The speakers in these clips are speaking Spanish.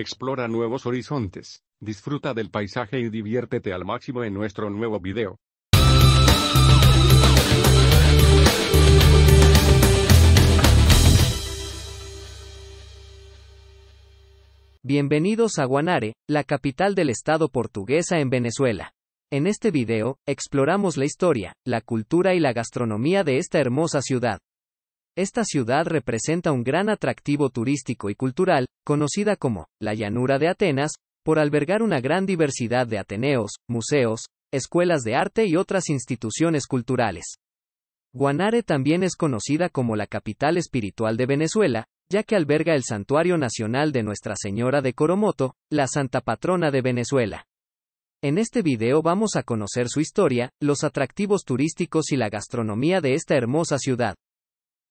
Explora nuevos horizontes, disfruta del paisaje y diviértete al máximo en nuestro nuevo video. Bienvenidos a Guanare, la capital del estado portuguesa en Venezuela. En este video, exploramos la historia, la cultura y la gastronomía de esta hermosa ciudad. Esta ciudad representa un gran atractivo turístico y cultural, conocida como la llanura de Atenas, por albergar una gran diversidad de ateneos, museos, escuelas de arte y otras instituciones culturales. Guanare también es conocida como la capital espiritual de Venezuela, ya que alberga el Santuario Nacional de Nuestra Señora de Coromoto, la Santa Patrona de Venezuela. En este video vamos a conocer su historia, los atractivos turísticos y la gastronomía de esta hermosa ciudad.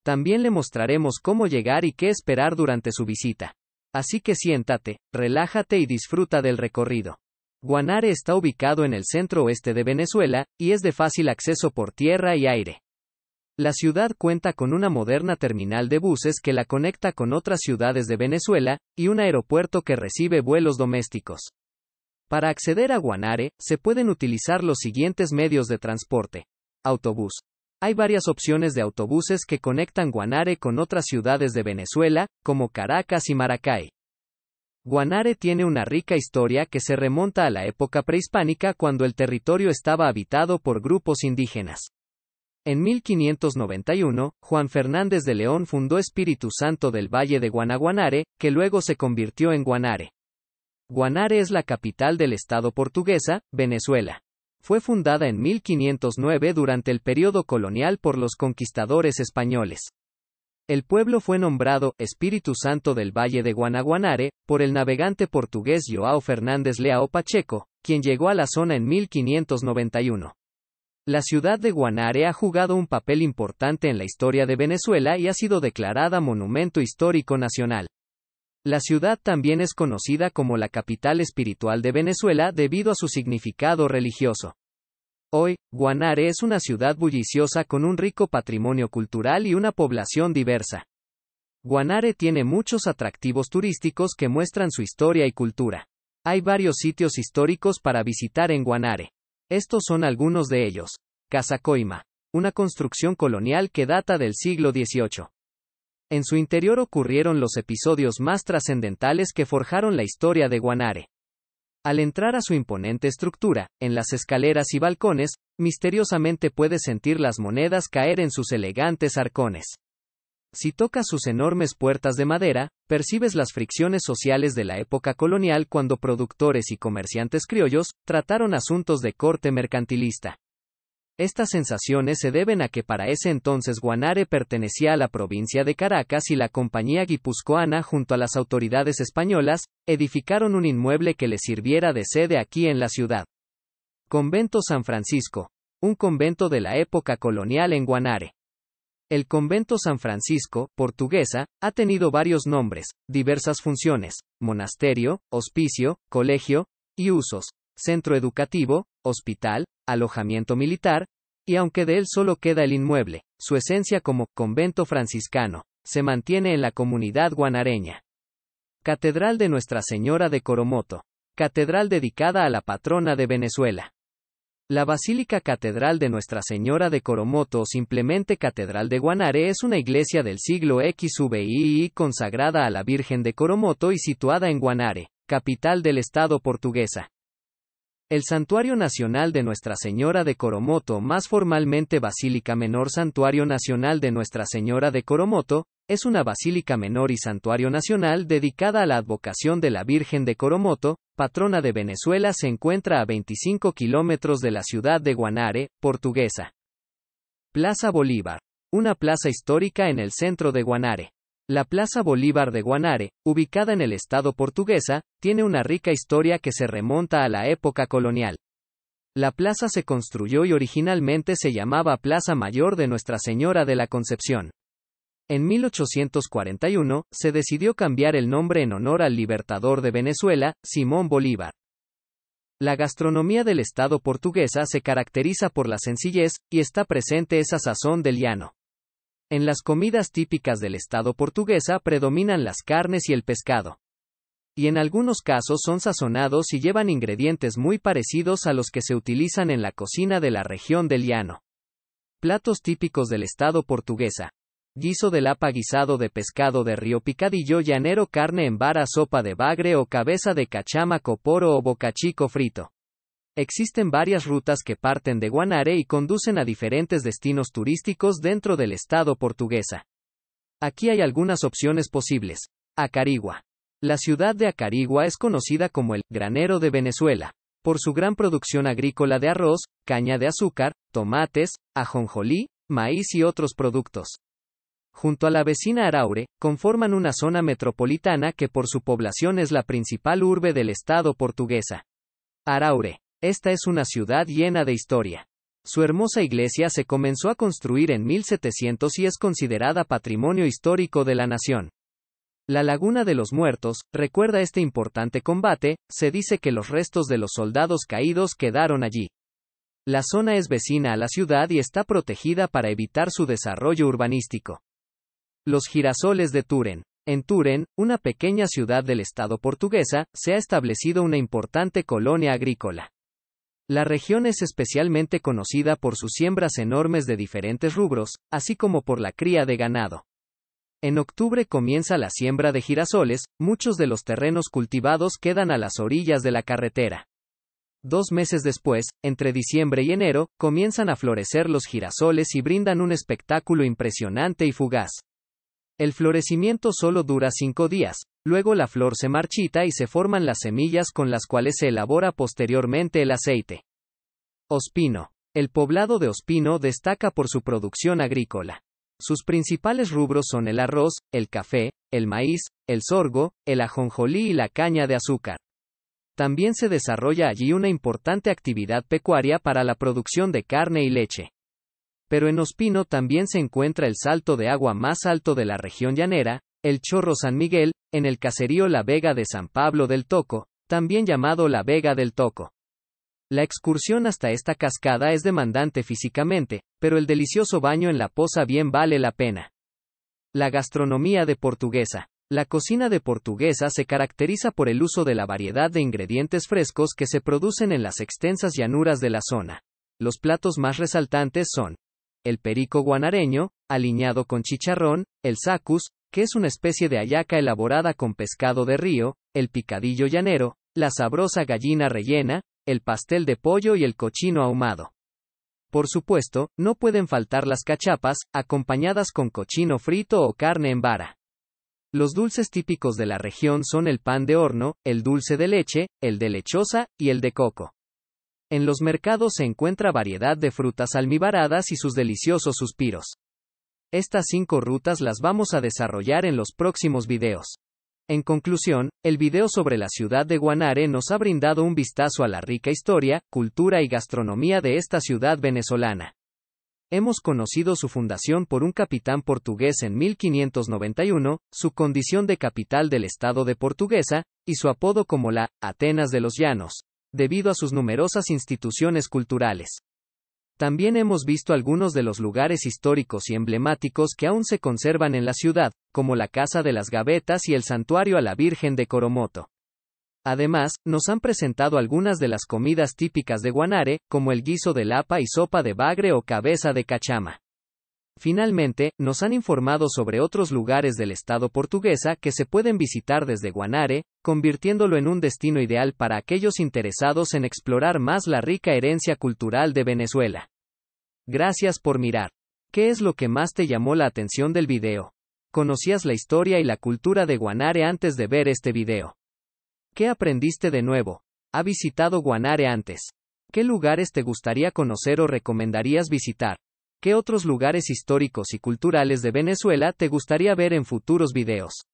También le mostraremos cómo llegar y qué esperar durante su visita. Así que siéntate, relájate y disfruta del recorrido. Guanare está ubicado en el centro oeste de Venezuela, y es de fácil acceso por tierra y aire. La ciudad cuenta con una moderna terminal de buses que la conecta con otras ciudades de Venezuela, y un aeropuerto que recibe vuelos domésticos. Para acceder a Guanare, se pueden utilizar los siguientes medios de transporte. Autobús. Hay varias opciones de autobuses que conectan Guanare con otras ciudades de Venezuela, como Caracas y Maracay. Guanare tiene una rica historia que se remonta a la época prehispánica cuando el territorio estaba habitado por grupos indígenas. En 1591, Juan Fernández de León fundó Espíritu Santo del Valle de Guanaguanare, que luego se convirtió en Guanare. Guanare es la capital del estado portuguesa, Venezuela. Fue fundada en 1509 durante el periodo colonial por los conquistadores españoles. El pueblo fue nombrado Espíritu Santo del Valle de Guanaguanare por el navegante portugués Joao Fernández Leao Pacheco, quien llegó a la zona en 1591. La ciudad de Guanare ha jugado un papel importante en la historia de Venezuela y ha sido declarada Monumento Histórico Nacional. La ciudad también es conocida como la capital espiritual de Venezuela debido a su significado religioso. Hoy, Guanare es una ciudad bulliciosa con un rico patrimonio cultural y una población diversa. Guanare tiene muchos atractivos turísticos que muestran su historia y cultura. Hay varios sitios históricos para visitar en Guanare. Estos son algunos de ellos. Casa Coima, una construcción colonial que data del siglo XVIII. En su interior ocurrieron los episodios más trascendentales que forjaron la historia de Guanare. Al entrar a su imponente estructura, en las escaleras y balcones, misteriosamente puedes sentir las monedas caer en sus elegantes arcones. Si tocas sus enormes puertas de madera, percibes las fricciones sociales de la época colonial cuando productores y comerciantes criollos trataron asuntos de corte mercantilista. Estas sensaciones se deben a que para ese entonces Guanare pertenecía a la provincia de Caracas y la compañía guipuzcoana junto a las autoridades españolas, edificaron un inmueble que le sirviera de sede aquí en la ciudad. Convento San Francisco. Un convento de la época colonial en Guanare. El convento San Francisco, portuguesa, ha tenido varios nombres, diversas funciones, monasterio, hospicio, colegio, y usos, centro educativo, hospital, alojamiento militar, y aunque de él solo queda el inmueble, su esencia como convento franciscano, se mantiene en la comunidad guanareña. Catedral de Nuestra Señora de Coromoto. Catedral dedicada a la patrona de Venezuela. La Basílica Catedral de Nuestra Señora de Coromoto o simplemente Catedral de Guanare es una iglesia del siglo XVI consagrada a la Virgen de Coromoto y situada en Guanare, capital del estado portuguesa. El Santuario Nacional de Nuestra Señora de Coromoto, más formalmente Basílica Menor Santuario Nacional de Nuestra Señora de Coromoto, es una basílica menor y santuario nacional dedicada a la advocación de la Virgen de Coromoto, patrona de Venezuela, se encuentra a 25 kilómetros de la ciudad de Guanare, portuguesa. Plaza Bolívar. Una plaza histórica en el centro de Guanare. La Plaza Bolívar de Guanare, ubicada en el estado portuguesa, tiene una rica historia que se remonta a la época colonial. La plaza se construyó y originalmente se llamaba Plaza Mayor de Nuestra Señora de la Concepción. En 1841, se decidió cambiar el nombre en honor al libertador de Venezuela, Simón Bolívar. La gastronomía del estado portuguesa se caracteriza por la sencillez, y está presente esa sazón del llano. En las comidas típicas del estado portuguesa predominan las carnes y el pescado. Y en algunos casos son sazonados y llevan ingredientes muy parecidos a los que se utilizan en la cocina de la región del llano. Platos típicos del estado portuguesa. Guiso de lapa guisado de pescado de río picadillo llanero carne en vara sopa de bagre o cabeza de cachama coporo o bocachico frito. Existen varias rutas que parten de Guanare y conducen a diferentes destinos turísticos dentro del estado portuguesa. Aquí hay algunas opciones posibles. Acarigua. La ciudad de Acarigua es conocida como el granero de Venezuela, por su gran producción agrícola de arroz, caña de azúcar, tomates, ajonjolí, maíz y otros productos. Junto a la vecina Araure, conforman una zona metropolitana que por su población es la principal urbe del estado portuguesa. Araure. Esta es una ciudad llena de historia. Su hermosa iglesia se comenzó a construir en 1700 y es considerada patrimonio histórico de la nación. La Laguna de los Muertos, recuerda este importante combate, se dice que los restos de los soldados caídos quedaron allí. La zona es vecina a la ciudad y está protegida para evitar su desarrollo urbanístico. Los girasoles de Turen. En Turen, una pequeña ciudad del estado portuguesa, se ha establecido una importante colonia agrícola. La región es especialmente conocida por sus siembras enormes de diferentes rubros, así como por la cría de ganado. En octubre comienza la siembra de girasoles, muchos de los terrenos cultivados quedan a las orillas de la carretera. Dos meses después, entre diciembre y enero, comienzan a florecer los girasoles y brindan un espectáculo impresionante y fugaz. El florecimiento solo dura cinco días, luego la flor se marchita y se forman las semillas con las cuales se elabora posteriormente el aceite. Ospino. El poblado de Ospino destaca por su producción agrícola. Sus principales rubros son el arroz, el café, el maíz, el sorgo, el ajonjolí y la caña de azúcar. También se desarrolla allí una importante actividad pecuaria para la producción de carne y leche. Pero en Ospino también se encuentra el salto de agua más alto de la región llanera, el Chorro San Miguel, en el caserío La Vega de San Pablo del Toco, también llamado La Vega del Toco. La excursión hasta esta cascada es demandante físicamente, pero el delicioso baño en la poza bien vale la pena. La gastronomía de portuguesa. La cocina de portuguesa se caracteriza por el uso de la variedad de ingredientes frescos que se producen en las extensas llanuras de la zona. Los platos más resaltantes son el perico guanareño, aliñado con chicharrón, el sacus, que es una especie de ayaca elaborada con pescado de río, el picadillo llanero, la sabrosa gallina rellena, el pastel de pollo y el cochino ahumado. Por supuesto, no pueden faltar las cachapas, acompañadas con cochino frito o carne en vara. Los dulces típicos de la región son el pan de horno, el dulce de leche, el de lechosa y el de coco. En los mercados se encuentra variedad de frutas almibaradas y sus deliciosos suspiros. Estas cinco rutas las vamos a desarrollar en los próximos videos. En conclusión, el video sobre la ciudad de Guanare nos ha brindado un vistazo a la rica historia, cultura y gastronomía de esta ciudad venezolana. Hemos conocido su fundación por un capitán portugués en 1591, su condición de capital del estado de Portuguesa, y su apodo como la Atenas de los Llanos, debido a sus numerosas instituciones culturales. También hemos visto algunos de los lugares históricos y emblemáticos que aún se conservan en la ciudad, como la Casa de las Gavetas y el Santuario a la Virgen de Coromoto. Además, nos han presentado algunas de las comidas típicas de Guanare, como el guiso de lapa y sopa de bagre o cabeza de cachama. Finalmente, nos han informado sobre otros lugares del estado portuguesa que se pueden visitar desde Guanare, convirtiéndolo en un destino ideal para aquellos interesados en explorar más la rica herencia cultural de Venezuela. Gracias por mirar. ¿Qué es lo que más te llamó la atención del video? ¿Conocías la historia y la cultura de Guanare antes de ver este video? ¿Qué aprendiste de nuevo? ¿Ha visitado Guanare antes? ¿Qué lugares te gustaría conocer o recomendarías visitar? ¿Qué otros lugares históricos y culturales de Venezuela te gustaría ver en futuros videos?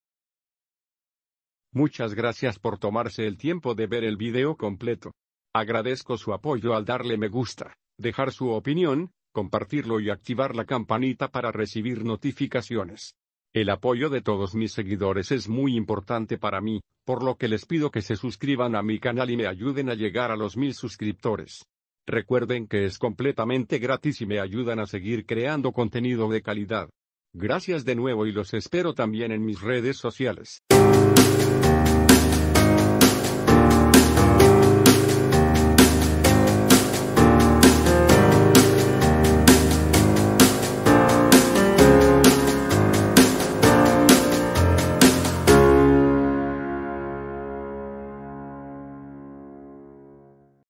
Muchas gracias por tomarse el tiempo de ver el video completo. Agradezco su apoyo al darle me gusta, dejar su opinión, compartirlo y activar la campanita para recibir notificaciones. El apoyo de todos mis seguidores es muy importante para mí, por lo que les pido que se suscriban a mi canal y me ayuden a llegar a los mil suscriptores. Recuerden que es completamente gratis y me ayudan a seguir creando contenido de calidad. Gracias de nuevo y los espero también en mis redes sociales.